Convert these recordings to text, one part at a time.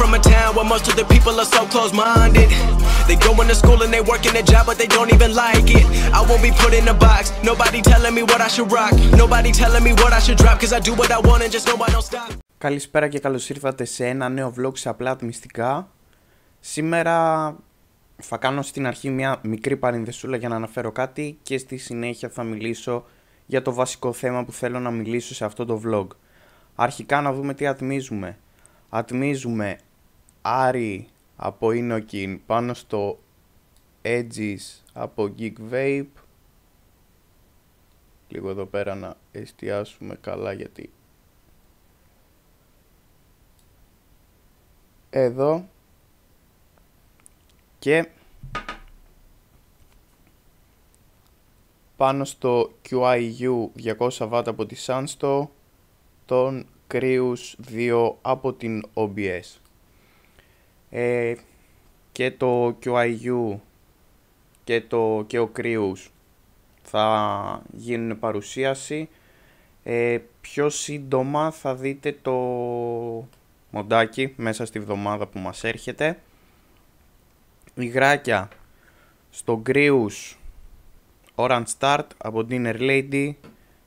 from a town where most of the people are so close minded. They go to school and they work in a job, but they don't even like it. I won't be put in a box. Nobody telling me what I should rock. Nobody telling me what I should drop. Cause I do what I want and just know I don't stop. Καλησπέρα και καλώς ήρθατε σε ένα νέο vlog σε απλά ατμιστικά. Σήμερα θα κάνω στην αρχή μια μικρή παρενδεσούλα για να αναφέρω κάτι και στη συνέχεια θα μιλήσω για το βασικό θέμα που θέλω να μιλήσω σε αυτό το vlog. Αρχικά να δούμε τι ατμίζουμε. Ατμίζουμε Άρη από Inokin πάνω στο Edges από Geek Vape. Λίγο εδώ πέρα να εστιάσουμε καλά γιατί εδώ και πάνω στο QIU 200W από τη Sunsto τον Κρύους 2 από την OBS. Ε, και το QIU και, το, και ο κρίους θα γίνουν παρουσίαση. Ε, πιο σύντομα θα δείτε το μοντάκι μέσα στη βδομάδα που μας έρχεται. Υγράκια στο κρίους Orange Start από Dinner Lady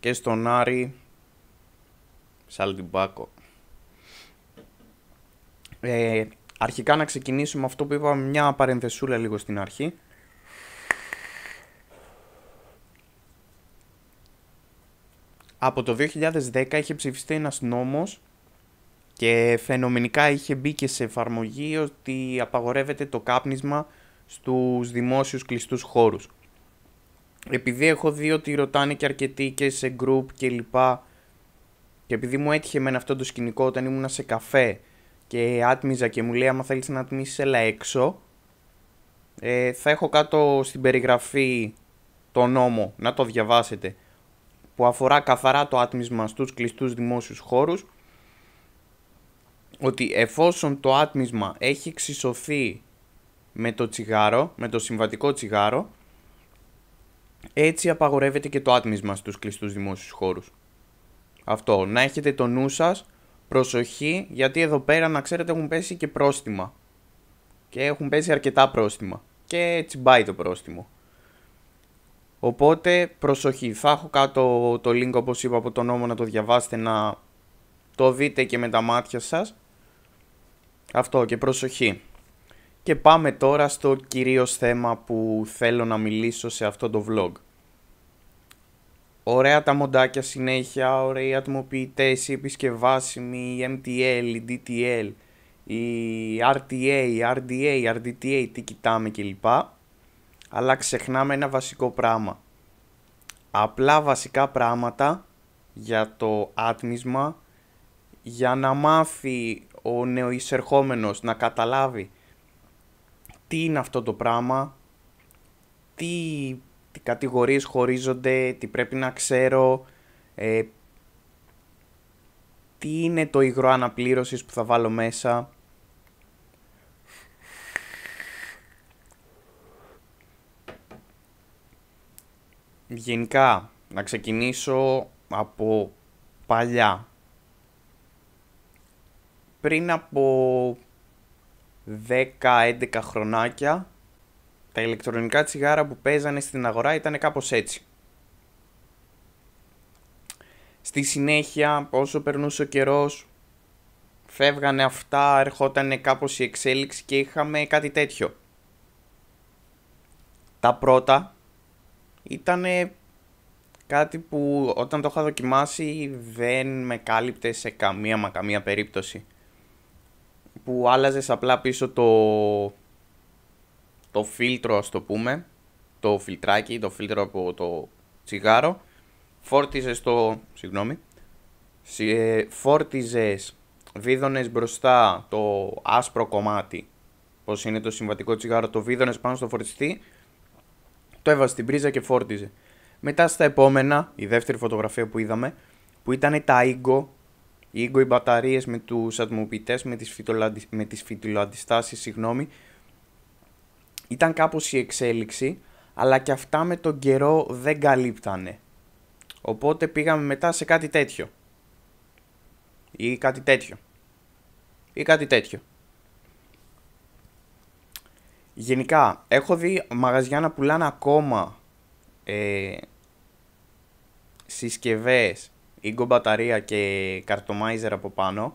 και στον Άρη Σαλτιμπάκο. Ε, Αρχικά να ξεκινήσουμε αυτό που είπαμε μια παρενθεσούλα λίγο στην αρχή. Από το 2010 είχε ψηφιστεί ένας νόμος και φαινομενικά είχε μπει και σε εφαρμογή ότι απαγορεύεται το κάπνισμα στους δημόσιους κλειστούς χώρους. Επειδή έχω δει ότι ρωτάνε και αρκετοί και σε group και λοιπά και επειδή μου έτυχε εμένα αυτό το σκηνικό όταν ήμουν σε καφέ και άτμιζα και μου λέει άμα θέλεις να ατμίσεις έλα έξω ε, θα έχω κάτω στην περιγραφή το νόμο να το διαβάσετε που αφορά καθαρά το άτμισμα στους κλειστούς δημόσιους χώρους ότι εφόσον το άτμισμα έχει ξισωθεί με το τσιγάρο, με το συμβατικό τσιγάρο έτσι απαγορεύεται και το άτμισμα στους κλειστούς δημόσιους χώρους. Αυτό, να έχετε το νου σας Προσοχή, γιατί εδώ πέρα να ξέρετε έχουν πέσει και πρόστιμα. Και έχουν πέσει αρκετά πρόστιμα. Και πάει το πρόστιμο. Οπότε προσοχή, θα έχω κάτω το link όπως είπα από το νόμο να το διαβάσετε να το δείτε και με τα μάτια σας. Αυτό και προσοχή. Και πάμε τώρα στο κυρίως θέμα που θέλω να μιλήσω σε αυτό το vlog. Ωραία τα μοντάκια συνέχεια, ωραίοι οι ατμοποιητές, οι επισκευάσιμοι, η MTL, η DTL, η RTA, η RDA, η RDTA, τι κοιτάμε κλπ. Αλλά ξεχνάμε ένα βασικό πράγμα. Απλά βασικά πράγματα για το άτμισμα, για να μάθει ο νεοεισερχόμενος να καταλάβει τι είναι αυτό το πράγμα, τι τι κατηγορίες χωρίζονται, τι πρέπει να ξέρω, ε, τι είναι το υγρό αναπλήρωσης που θα βάλω μέσα. Γενικά, να ξεκινήσω από παλιά. Πριν από 10-11 χρονάκια τα ηλεκτρονικά τσιγάρα που παίζανε στην αγορά ήταν κάπως έτσι. Στη συνέχεια, όσο περνούσε ο καιρός, φεύγανε αυτά, ερχόταν κάπως η εξέλιξη και είχαμε κάτι τέτοιο. Τα πρώτα ήταν κάτι που όταν το είχα δοκιμάσει δεν με κάλυπτε σε καμία μα καμία περίπτωση. Που άλλαζες απλά πίσω το το φίλτρο ας το πούμε, το φιλτράκι, το φίλτρο από το τσιγάρο, φόρτιζες το, συγγνώμη, ε, φόρτιζες, βίδωνες μπροστά το άσπρο κομμάτι, πως είναι το συμβατικό τσιγάρο, το βίδωνες πάνω στο φορτιστή, το έβαζε στην πρίζα και φόρτιζε. Μετά στα επόμενα, η δεύτερη φωτογραφία που είδαμε, που ήταν τα ίγκο, οι οι μπαταρίες με τους ατμοποιητές, με τις, φυτολαντι... με τις συγγνώμη, ήταν κάπως η εξέλιξη, αλλά και αυτά με τον καιρό δεν καλύπτανε. Οπότε πήγαμε μετά σε κάτι τέτοιο. Ή κάτι τέτοιο. Ή κάτι τέτοιο. Γενικά, έχω δει μαγαζιά να πουλάνε ακόμα ε, συσκευές, ίγκο μπαταρία και καρτομάιζερ από πάνω,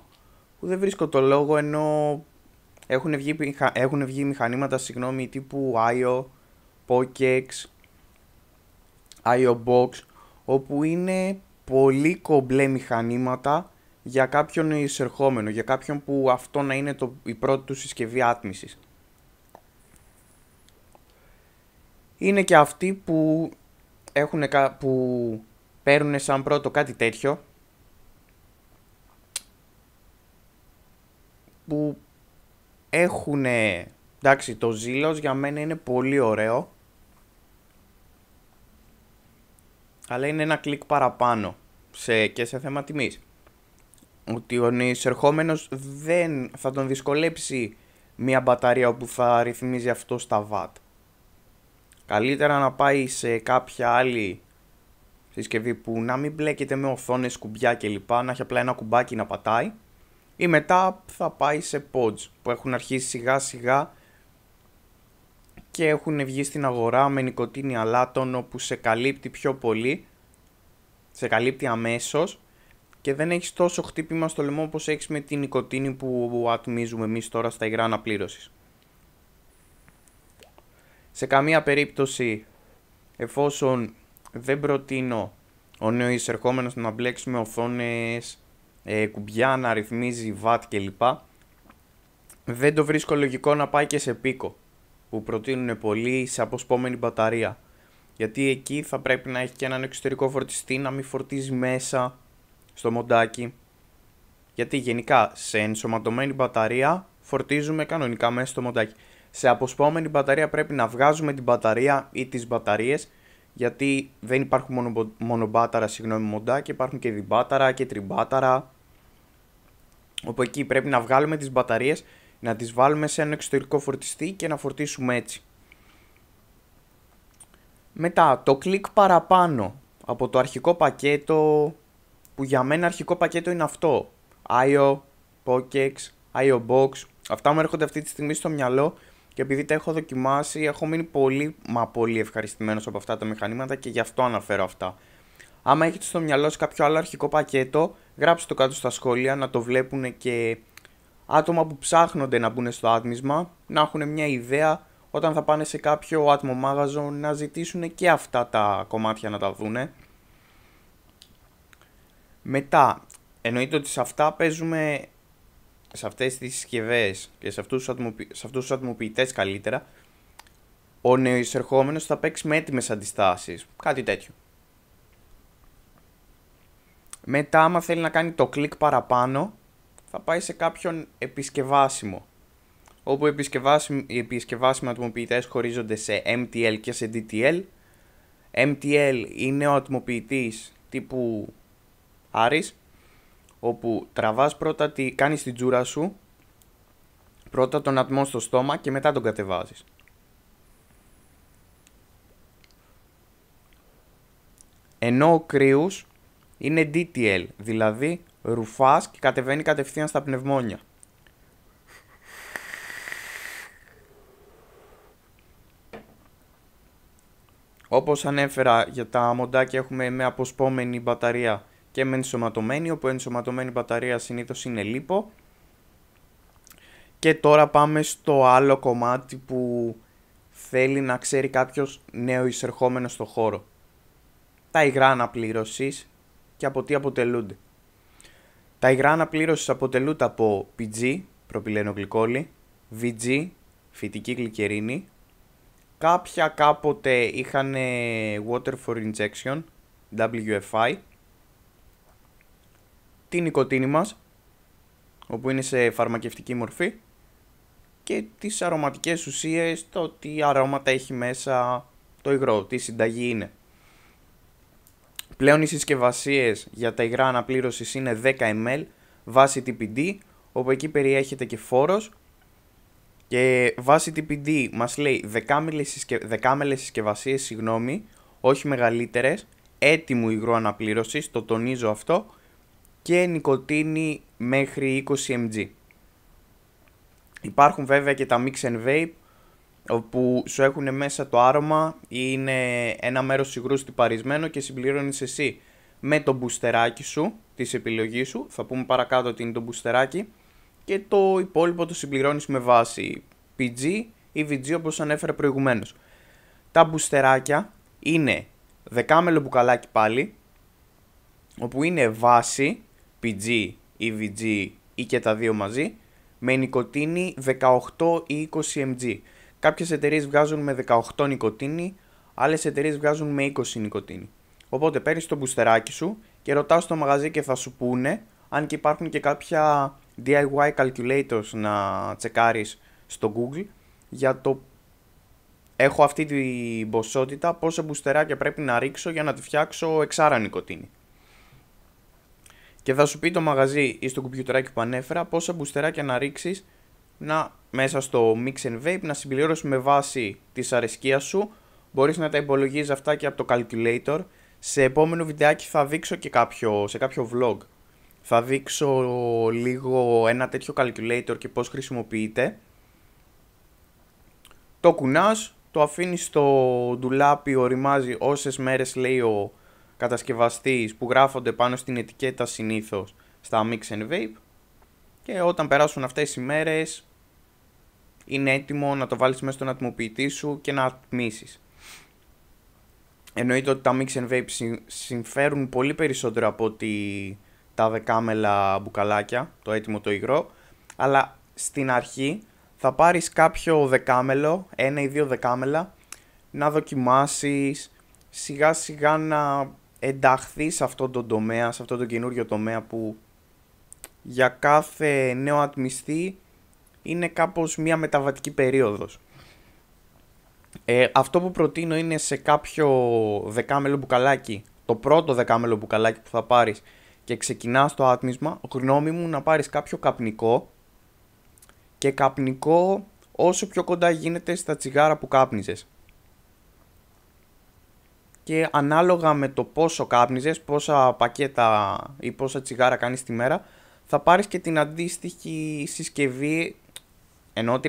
που δεν βρίσκω το λόγο ενώ έχουν βγει, έχουν βγει μηχανήματα, συγγνώμη, τύπου IO, Pokex, IO Box, όπου είναι πολύ κομπλέ μηχανήματα για κάποιον εισερχόμενο, για κάποιον που αυτό να είναι το, η πρώτη του συσκευή άτμισης. Είναι και αυτοί που, έχουν, που παίρνουν σαν πρώτο κάτι τέτοιο, που Έχουνε, εντάξει, το Ζήλος για μένα είναι πολύ ωραίο. Αλλά είναι ένα κλικ παραπάνω σε, και σε θέμα τιμής. Ότι ο εισερχόμενος δεν θα τον δυσκολέψει μια μπαταρία όπου θα ρυθμίζει αυτό στα βατ. Καλύτερα να πάει σε κάποια άλλη συσκευή που να μην μπλέκεται με οθόνες, κουμπιά κλπ. Να έχει απλά ένα κουμπάκι να πατάει ή μετά θα πάει σε pods που έχουν αρχίσει σιγά σιγά και έχουν βγει στην αγορά με νοικοτήνη αλάτων που σε καλύπτει πιο πολύ, σε καλύπτει αμέσως και δεν έχεις τόσο χτύπημα στο λαιμό όπως έχεις με την νοικοτήνη που ατμίζουμε εμείς τώρα στα υγρά αναπλήρωσης. Σε καμία περίπτωση εφόσον δεν προτείνω ο νέος εισερχόμενος να μπλέξει με οθόνες ε, κουμπιά, να ρυθμίζει και κλπ. Δεν το βρίσκω λογικό να πάει και σε πίκο που προτείνουν πολλοί σε αποσπόμενη μπαταρία. Γιατί εκεί θα πρέπει να έχει και έναν εξωτερικό φορτιστή να μην φορτίζει μέσα στο μοντάκι. Γιατί γενικά σε ενσωματωμένη μπαταρία φορτίζουμε κανονικά μέσα στο μοντάκι. Σε αποσπόμενη μπαταρία πρέπει να βγάζουμε την μπαταρία ή τις μπαταρίες γιατί δεν υπάρχουν μόνο, μπαταρα συγγνώμη μοντάκι, υπάρχουν και διμπάταρα και τριμπάταρα όπου εκεί πρέπει να βγάλουμε τις μπαταρίες, να τις βάλουμε σε ένα εξωτερικό φορτιστή και να φορτίσουμε έτσι. Μετά, το κλικ παραπάνω από το αρχικό πακέτο, που για μένα αρχικό πακέτο είναι αυτό. IO, Pokex, IO Box, αυτά μου έρχονται αυτή τη στιγμή στο μυαλό και επειδή τα έχω δοκιμάσει, έχω μείνει πολύ, μα πολύ ευχαριστημένος από αυτά τα μηχανήματα και γι' αυτό αναφέρω αυτά. Άμα έχετε στο μυαλό σας κάποιο άλλο αρχικό πακέτο, γράψτε το κάτω στα σχόλια να το βλέπουν και άτομα που ψάχνονται να μπουν στο άτμισμα, να έχουν μια ιδέα όταν θα πάνε σε κάποιο άτμο μάγαζο να ζητήσουν και αυτά τα κομμάτια να τα δούνε. Μετά, εννοείται ότι σε αυτά παίζουμε σε αυτές τις συσκευές και σε αυτούς, σε τους ατμοποιητές καλύτερα, ο νεοεισερχόμενος θα παίξει με έτοιμες αντιστάσεις, κάτι τέτοιο. Μετά, άμα θέλει να κάνει το κλικ παραπάνω, θα πάει σε κάποιον επισκευάσιμο. Όπου επισκευάσιμοι οι επισκευάσιμοι ατμοποιητές χωρίζονται σε MTL και σε DTL. MTL είναι ο ατμοποιητής τύπου Άρης, όπου τραβάς πρώτα, τη, κάνεις την τζούρα σου, πρώτα τον ατμό στο στόμα και μετά τον κατεβάζεις. Ενώ ο κρύους είναι DTL, δηλαδή ρουφάς και κατεβαίνει κατευθείαν στα πνευμόνια. Όπως ανέφερα για τα μοντάκια έχουμε με αποσπόμενη μπαταρία και με ενσωματωμένη, όπου ενσωματωμένη μπαταρία συνήθως είναι λίπο. Και τώρα πάμε στο άλλο κομμάτι που θέλει να ξέρει κάποιος νέο εισερχόμενο στο χώρο. Τα υγρά αναπλήρωσης, και από τι αποτελούνται. Τα υγρά αναπλήρωσης αποτελούνται από PG, γλυκόλι, VG, φυτική γλυκερίνη. Κάποια κάποτε είχαν Water for Injection, WFI. Την νοικοτήνη μας, όπου είναι σε φαρμακευτική μορφή. Και τις αρωματικές ουσίες, το τι αρώματα έχει μέσα το υγρό, τι συνταγή είναι. Πλέον οι συσκευασίες για τα υγρά αναπλήρωσης είναι 10 ml βάση TPD, όπου εκεί περιέχεται και φόρος. Και βάσει TPD μας λέει δεκάμελες συσκευασίες, συγγνώμη, όχι μεγαλύτερες, έτοιμου υγρό αναπλήρωσης, το τονίζω αυτό, και νοικοτήνη μέχρι 20 mg. Υπάρχουν βέβαια και τα mix and vape όπου σου έχουν μέσα το άρωμα είναι ένα μέρος υγρού στυπαρισμένο και συμπληρώνεις εσύ με το μπουστεράκι σου, της επιλογής σου, θα πούμε παρακάτω ότι είναι το μπουστεράκι και το υπόλοιπο το συμπληρώνεις με βάση PG ή VG όπως ανέφερα προηγουμένως. Τα μπουστεράκια είναι δεκάμελο μπουκαλάκι πάλι, όπου είναι βάση PG ή VG ή και τα δύο μαζί, με νοικοτήνη 18 ή 20 mg. Κάποιες εταιρείες βγάζουν με 18 νοικοτίνη. άλλες εταιρείες βγάζουν με 20 νοικοτίνη. Οπότε παίρνεις το μπουστεράκι σου και ρωτάς στο μαγαζί και θα σου πούνε, αν και υπάρχουν και κάποια DIY calculators να τσεκάρεις στο Google για το έχω αυτή την ποσότητα, πόσα μπουστεράκια πρέπει να ρίξω για να τη φτιάξω εξάρα νοικοτήνη. Και θα σου πει το μαγαζί ή στο κουμπιουτεράκι που ανέφερα πόσα μπουστεράκια να ρίξεις να μέσα στο mix and vape να συμπληρώσεις με βάση τη αρεσκία σου. Μπορείς να τα υπολογίζεις αυτά και από το calculator. Σε επόμενο βιντεάκι θα δείξω και κάποιο, σε κάποιο vlog. Θα δείξω λίγο ένα τέτοιο calculator και πώς χρησιμοποιείται. Το κουνάς, το αφήνεις στο ντουλάπι, οριμάζει όσες μέρες λέει ο κατασκευαστής που γράφονται πάνω στην ετικέτα συνήθως στα Mix and Vape. Και όταν περάσουν αυτές οι μέρες είναι έτοιμο να το βάλεις μέσα στον ατμοποιητή σου και να ατμίσεις. Εννοείται ότι τα mix and vape συμφέρουν πολύ περισσότερο από ότι τα δεκάμελα μπουκαλάκια, το έτοιμο το υγρό, αλλά στην αρχή θα πάρεις κάποιο δεκάμελο, ένα ή δύο δεκάμελα, να δοκιμάσεις, σιγά σιγά να ενταχθείς σε αυτόν τον τομέα, σε αυτόν τον καινούριο τομέα που για κάθε νέο ατμιστή είναι κάπως μια μεταβατική περίοδος. Ε, αυτό που προτείνω είναι σε κάποιο δεκάμελο μπουκαλάκι, το πρώτο δεκάμελο μπουκαλάκι που θα πάρεις και ξεκινάς το άτμισμα, γνώμη μου να πάρεις κάποιο καπνικό και καπνικό όσο πιο κοντά γίνεται στα τσιγάρα που κάπνιζες. Και ανάλογα με το πόσο κάπνιζες, πόσα πακέτα ή πόσα τσιγάρα κάνεις τη μέρα, θα πάρεις και την αντίστοιχη συσκευή ενώ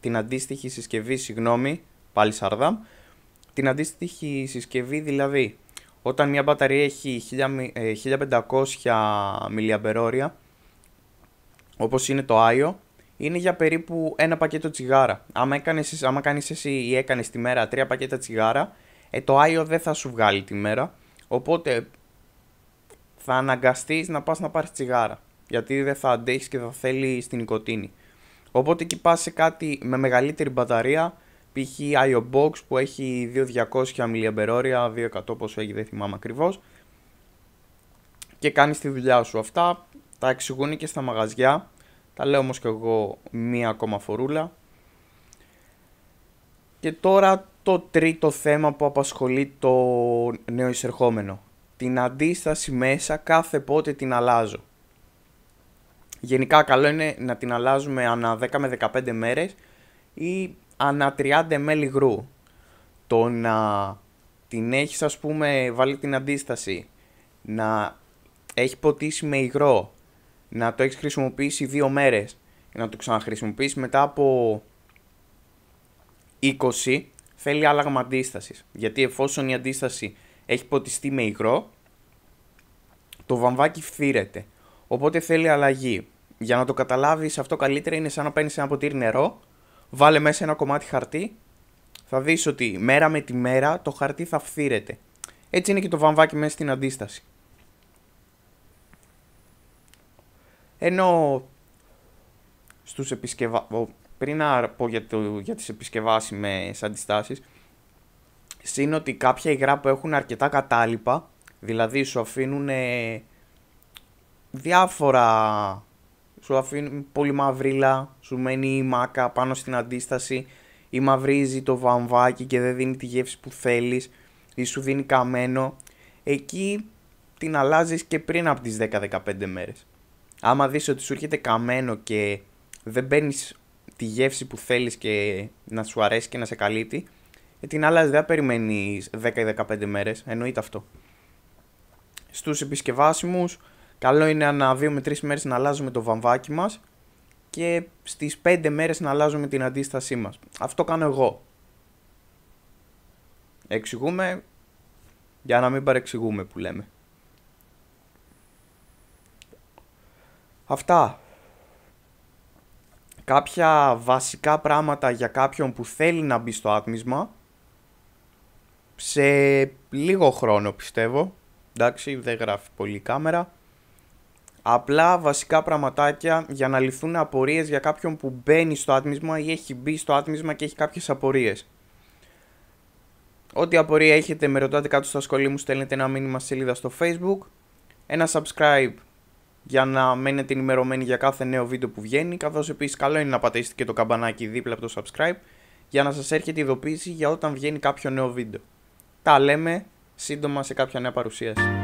την αντίστοιχη, συσκευή, συγγνώμη, πάλι σαρδά, την αντίστοιχη συσκευή δηλαδή, όταν μια μπαταρία έχει 1500 mAh, ε, όπως είναι το Άιο, είναι για περίπου ένα πακέτο τσιγάρα. Άμα, έκανες, άμα κάνεις εσύ ή έκανες τη μέρα τρία πακέτα τσιγάρα, ε, το Άιο δεν θα σου βγάλει τη μέρα, οπότε θα αναγκαστείς να πας να πάρεις τσιγάρα, γιατί δεν θα αντέχεις και θα θέλει την νοικοτήνη. Οπότε εκεί πας σε κάτι με μεγαλύτερη μπαταρία, π.χ. IO Box που έχει 2200 μιλιαμπερόρια, 200 πόσο έχει δεν θυμάμαι ακριβώς. και κάνεις τη δουλειά σου. Αυτά τα εξηγούν και στα μαγαζιά, τα λέω όμως και εγώ μία ακόμα φορούλα. Και τώρα το τρίτο θέμα που απασχολεί το νέο εισερχόμενο. Την αντίσταση μέσα κάθε πότε την αλλάζω. Γενικά καλό είναι να την αλλάζουμε ανά 10 με 15 μέρες ή ανά 30 ml υγρού. Το να την έχεις ας πούμε βάλει την αντίσταση, να έχει ποτίσει με υγρό, να το έχεις χρησιμοποιήσει δύο μέρες και να το ξαναχρησιμοποιήσεις μετά από 20 θέλει άλλαγμα αντίστασης. Γιατί εφόσον η αντίσταση έχει ποτιστεί με υγρό, το βαμβάκι φθύρεται. Οπότε θέλει αλλαγή. Για να το καταλάβεις αυτό καλύτερα, είναι σαν να παίρνεις ένα ποτήρι νερό, βάλε μέσα ένα κομμάτι χαρτί, θα δεις ότι μέρα με τη μέρα το χαρτί θα φθύρεται. Έτσι είναι και το βαμβάκι μέσα στην αντίσταση. Ενώ στους επισκευα... πριν να πω για, το... για τις επισκευάσιμες αντιστάσεις, είναι ότι κάποια υγρά που έχουν αρκετά κατάλοιπα, δηλαδή σου αφήνουν διάφορα. Σου αφήνει πολύ μαυρίλα, σου μένει η μάκα πάνω στην αντίσταση ή μαυρίζει το βαμβάκι και δεν δίνει τη γεύση που θέλεις ή σου δίνει καμένο. Εκεί την αλλάζεις και πριν από τις 10-15 μέρες. Άμα δεις ότι σου έρχεται καμένο και δεν παίρνεις τη γεύση που θέλεις και να σου αρέσει και να σε καλύπτει, ε, την αλλάζεις, δεν περιμενεις 10 10-15 μέρες, εννοείται αυτό. Στους επισκευάσιμους Καλό είναι να 2 με 3 μέρες να αλλάζουμε το βαμβάκι μας και στις πέντε μέρες να αλλάζουμε την αντίστασή μας. Αυτό κάνω εγώ. Εξηγούμε για να μην παρεξηγούμε που λέμε. Αυτά. Κάποια βασικά πράγματα για κάποιον που θέλει να μπει στο άτμισμα. Σε λίγο χρόνο πιστεύω. Εντάξει, δεν γράφει πολύ η κάμερα απλά βασικά πραγματάκια για να λυθούν απορίες για κάποιον που μπαίνει στο άτμισμα ή έχει μπει στο άτμισμα και έχει κάποιες απορίες. Ό,τι απορία έχετε με ρωτάτε κάτω στα σχολεία μου στέλνετε ένα μήνυμα σελίδα στο facebook, ένα subscribe για να μένετε ενημερωμένοι για κάθε νέο βίντεο που βγαίνει, καθώς επίσης καλό είναι να πατήσετε και το καμπανάκι δίπλα από το subscribe για να σας έρχεται ειδοποίηση για όταν βγαίνει κάποιο νέο βίντεο. Τα λέμε σύντομα σε κάποια νέα παρουσίαση.